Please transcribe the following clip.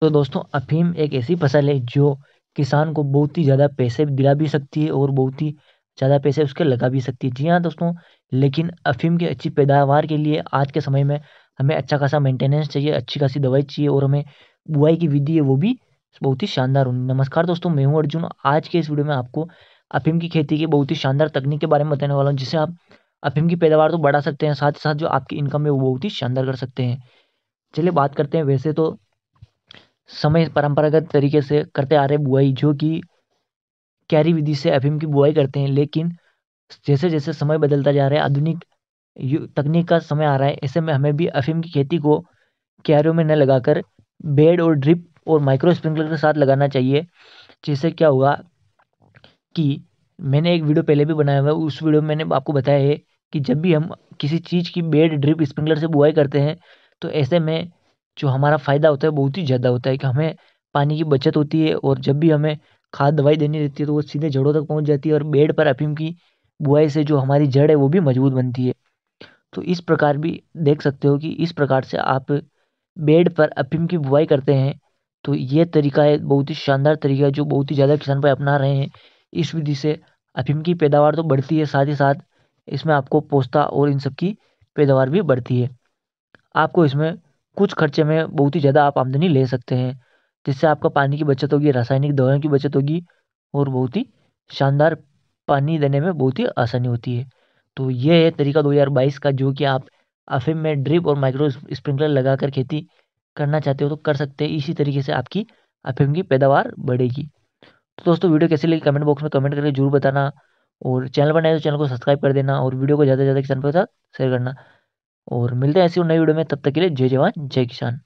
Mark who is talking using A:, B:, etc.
A: तो दोस्तों अफीम एक ऐसी फसल है जो किसान को बहुत ही ज़्यादा पैसे दिला भी सकती है और बहुत ही ज़्यादा पैसे उसके लगा भी सकती है जी हाँ दोस्तों लेकिन अफीम की अच्छी पैदावार के लिए आज के समय में हमें अच्छा खासा मेंटेनेंस चाहिए अच्छी खासी दवाई चाहिए और हमें बुआई की विधि है वो भी बहुत ही शानदार होनी नमस्कार दोस्तों मैं हूँ अर्जुन आज के इस वीडियो में आपको अफीम की खेती की बहुत ही शानदार तकनीक के बारे में बताने वाला हूँ जिससे आप अफीम की पैदावार तो बढ़ा सकते हैं साथ ही साथ जो आपकी इनकम है वो बहुत ही शानदार कर सकते हैं चलिए बात करते हैं वैसे तो समय परंपरागत तरीके से करते आ रहे बुआई जो कि कैरी विधि से अफीम की बुआई करते हैं लेकिन जैसे जैसे समय बदलता जा रहा है आधुनिक तकनीक का समय आ रहा है ऐसे में हमें भी अफीम की खेती को क्यारियों में न लगाकर बेड और ड्रिप और माइक्रो स्प्रिंकलर के साथ लगाना चाहिए जिससे क्या हुआ कि मैंने एक वीडियो पहले भी बनाया हुआ है उस वीडियो में मैंने आपको बताया है कि जब भी हम किसी चीज़ की बेड ड्रिप स्प्रिंकलर से बुआई करते हैं तो ऐसे में जो हमारा फ़ायदा होता है बहुत ही ज़्यादा होता है कि हमें पानी की बचत होती है और जब भी हमें खाद दवाई देनी रहती है तो वो सीधे जड़ों तक पहुँच जाती है और बेड पर अफ़ीम की बुआई से जो हमारी जड़ है वो भी मजबूत बनती है तो इस प्रकार भी देख सकते हो कि इस प्रकार से आप बेड पर अफ़ीम की बुआई करते हैं तो ये तरीका है बहुत ही शानदार तरीका है जो बहुत ही ज़्यादा किसान भाई अपना रहे हैं इस विधि से अफ़ीम की पैदावार तो बढ़ती है साथ ही साथ इसमें आपको पोस्ता और इन सब की पैदावार भी बढ़ती है आपको इसमें कुछ खर्चे में बहुत ही ज़्यादा आप आमदनी ले सकते हैं जिससे आपका पानी की बचत होगी रासायनिक दवाओं की बचत होगी और बहुत ही शानदार पानी देने में बहुत ही आसानी होती है तो ये है तरीका 2022 का जो कि आप अफिम में ड्रिप और माइक्रो स्प्रिंकलर लगाकर खेती करना चाहते हो तो कर सकते हैं इसी तरीके से आपकी अफिम की पैदावार बढ़ेगी तो दोस्तों वीडियो कैसे लगी कमेंट बॉक्स में कमेंट करके जरूर बताना और चैनल बनाए तो चैनल को सब्सक्राइब कर देना और वीडियो को ज़्यादा से ज़्यादा किसान के साथ शेयर करना और मिलते हैं ऐसी नई वीडियो में तब तक के लिए जय जवान जय किसान